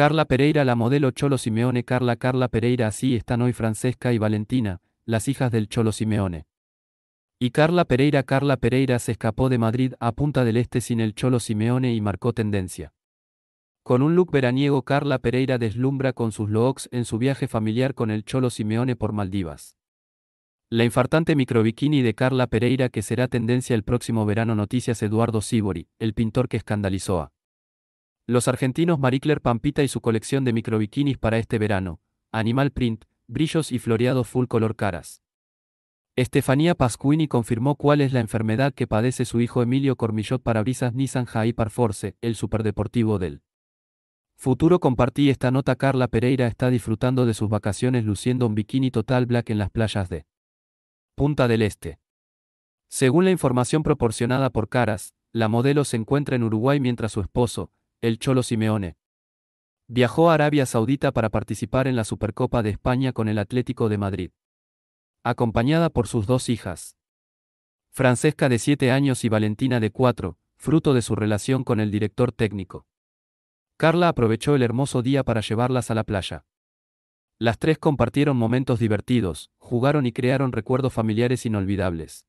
Carla Pereira La modelo Cholo Simeone Carla Carla Pereira Así están hoy Francesca y Valentina, las hijas del Cholo Simeone. Y Carla Pereira Carla Pereira se escapó de Madrid a Punta del Este sin el Cholo Simeone y marcó tendencia. Con un look veraniego Carla Pereira deslumbra con sus looks en su viaje familiar con el Cholo Simeone por Maldivas. La infartante microbikini de Carla Pereira que será tendencia el próximo verano Noticias Eduardo Sibori, el pintor que escandalizó a los argentinos Maricler Pampita y su colección de micro-bikinis para este verano, animal print, brillos y floreados full color caras. Estefanía Pascuini confirmó cuál es la enfermedad que padece su hijo Emilio Cormillot para brisas Nissan Parforce, el superdeportivo del futuro. Compartí esta nota. Carla Pereira está disfrutando de sus vacaciones luciendo un bikini total black en las playas de Punta del Este. Según la información proporcionada por Caras, la modelo se encuentra en Uruguay mientras su esposo, el Cholo Simeone. Viajó a Arabia Saudita para participar en la Supercopa de España con el Atlético de Madrid. Acompañada por sus dos hijas, Francesca de 7 años y Valentina de 4, fruto de su relación con el director técnico. Carla aprovechó el hermoso día para llevarlas a la playa. Las tres compartieron momentos divertidos, jugaron y crearon recuerdos familiares inolvidables.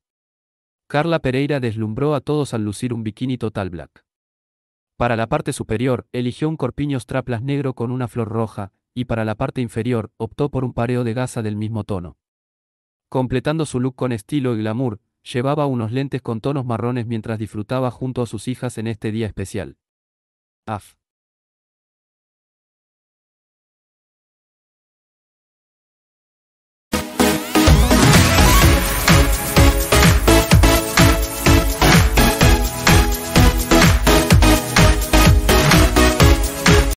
Carla Pereira deslumbró a todos al lucir un bikini total black. Para la parte superior, eligió un corpiño straplas negro con una flor roja, y para la parte inferior, optó por un pareo de gasa del mismo tono. Completando su look con estilo y glamour, llevaba unos lentes con tonos marrones mientras disfrutaba junto a sus hijas en este día especial. Af.